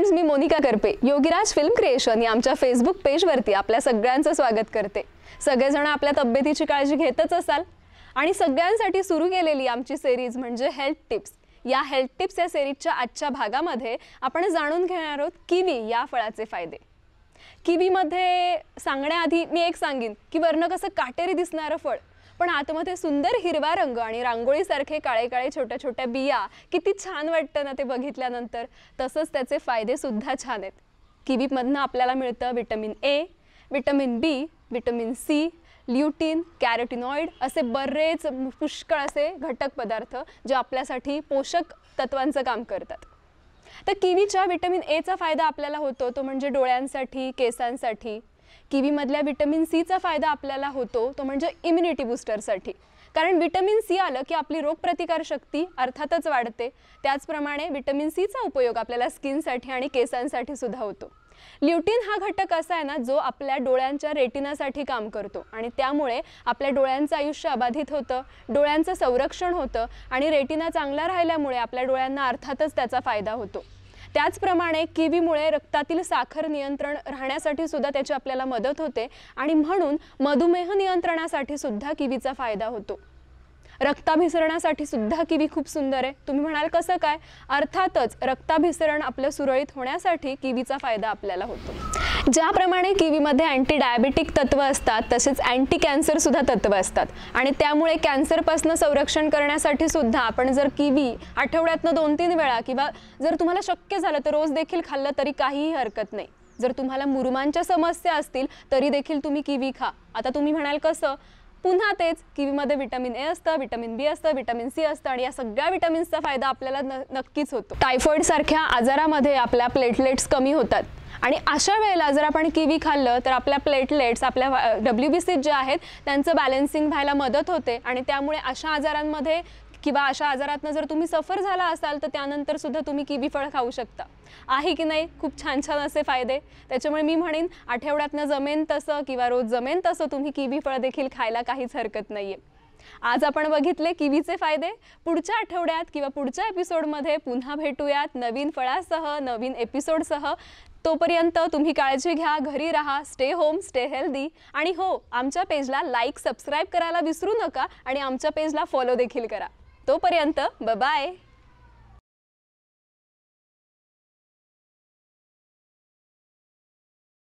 friends मी Monika Karpe Yogiraj film creation या आमच्या फेसबुक पेजवरती आपल्या सगळ्यांचं स्वागत करते सगळेजण आपल्या तब्येतीची काळजी घेतच असाल आणि सगळ्यांसाठी सुरू केलेली आमची सेरीज म्हणजे हेल्थ टिप्स या हेल्थ टिप्स या सेरीजच्या आजच्या भागामध्ये आपण जाणून घेणार आहोत किवी या फळाचे फायदे किवीमध्ये सांगण्याआधी मी एक सांगेन की वर्ण कसं काटेरी दिसणारं फळ पण आतमध्ये सुंदर हिरवा रंग आणि रांगोळीसारखे काळे काळे छोट्या छोट्या बिया किती छान वाटतं ना ते बघितल्यानंतर तसंच त्याचे फायदेसुद्धा छान आहेत किवीमधनं आपल्याला मिळतं vitamin A vitamin B vitamin C lutein carotenoid असे बरेच पुष्कळ असे घटक पदार्थ जे आपल्यासाठी पोषक तत्वांचं काम करतात तर किवीच्या विटॅमिन एचा फायदा आपल्याला होतो तो म्हणजे डोळ्यांसाठी केसांसाठी किवीमधल्या सी सीचा फायदा आपल्याला होतो तो म्हणजे इम्युनिटी साठी कारण विटॅमिन सी आलं की आपली शक्ती अर्थातच वाढते त्याचप्रमाणे सी सीचा उपयोग आपल्याला स्किनसाठी आणि केसांसाठी सुद्धा होतो ल्युटीन हा घटक असा आहे ना जो आपल्या डोळ्यांच्या रेटिनासाठी काम करतो आणि त्यामुळे आपल्या डोळ्यांचं आयुष्य अबाधित होतं डोळ्यांचं संरक्षण होतं आणि रेटिना चांगला राहिल्यामुळे आपल्या डोळ्यांना अर्थातच त्याचा फायदा होतो त्याचप्रमाणे किवीमुळे रक्तातील साखर नियंत्रण राहण्यासाठी सुद्धा त्याची आपल्याला मदत होते आणि म्हणून मधुमेह नियंत्रणासाठी सुद्धा किवीचा फायदा होतो रक्ताभिसरणासाठी सुद्धा किवी खूप सुंदर आहे तुम्ही म्हणाल कसं काय अर्थातच रक्ताभिसरण आपलं सुरळीत होण्यासाठी किवीचा फायदा आपल्याला होतो ज्याप्रमाणे किवीमध्ये अँटी डायबेटिक तत्व असतात तसेच अँटी कॅन्सरसुद्धा तत्व असतात आणि त्यामुळे कॅन्सरपासून संरक्षण करण्यासाठी सुद्धा आपण जर किवी आठवड्यातनं दोन तीन वेळा किंवा जर तुम्हाला शक्य झालं तर रोज देखील खाल्लं तरी काहीही हरकत नाही जर तुम्हाला मुरुमांच्या समस्या असतील तरी देखील तुम्ही किवी खा आता तुम्ही म्हणाल कसं पुन्हा तेच किवीमध्ये विटामिन ए असतं विटामिन बी असतं विटामिन सी असतं आणि या सगळ्या विटामिन्सचा फायदा आपल्याला नक्कीच होतो टायफॉइड सारख्या आजारामध्ये आपल्या प्लेटलेट्स कमी होतात आणि अशा वेळेला जर आपण किवी खाल्लं तर आपल्या प्लेटलेट्स आपल्या डब्ल्यू बी सीत जे आहेत त्यांचं बॅलेन्सिंग व्हायला मदत होते आणि त्यामुळे अशा आजारांमध्ये किंवा अशा आजारातनं जर तुम्ही सफर झाला असाल तर त्यानंतर सुद्धा तुम्ही किवी फळ खाऊ शकता आहे की नाही खूप छान छान असे फायदे त्याच्यामुळे मी म्हणेन आठवड्यातनं जमेन तसं किंवा रोज जमेन तसं तुम्ही किवी फळ देखील खायला काहीच हरकत नाही आहे आज आपण बघितले किवीचे फायदे पुढच्या आठवड्यात किंवा पुढच्या एपिसोडमध्ये पुन्हा भेटूयात नवीन फळासह नवीन एपिसोडसह तोपर्यंत तुम्ही काळजी घ्या घरी राहा स्टे होम स्टे हेल्दी आणि हो आमच्या पेजला लाईक सबस्क्राईब करायला विसरू नका आणि आमच्या पेजला फॉलो देखील करा तोपर्यंत बाय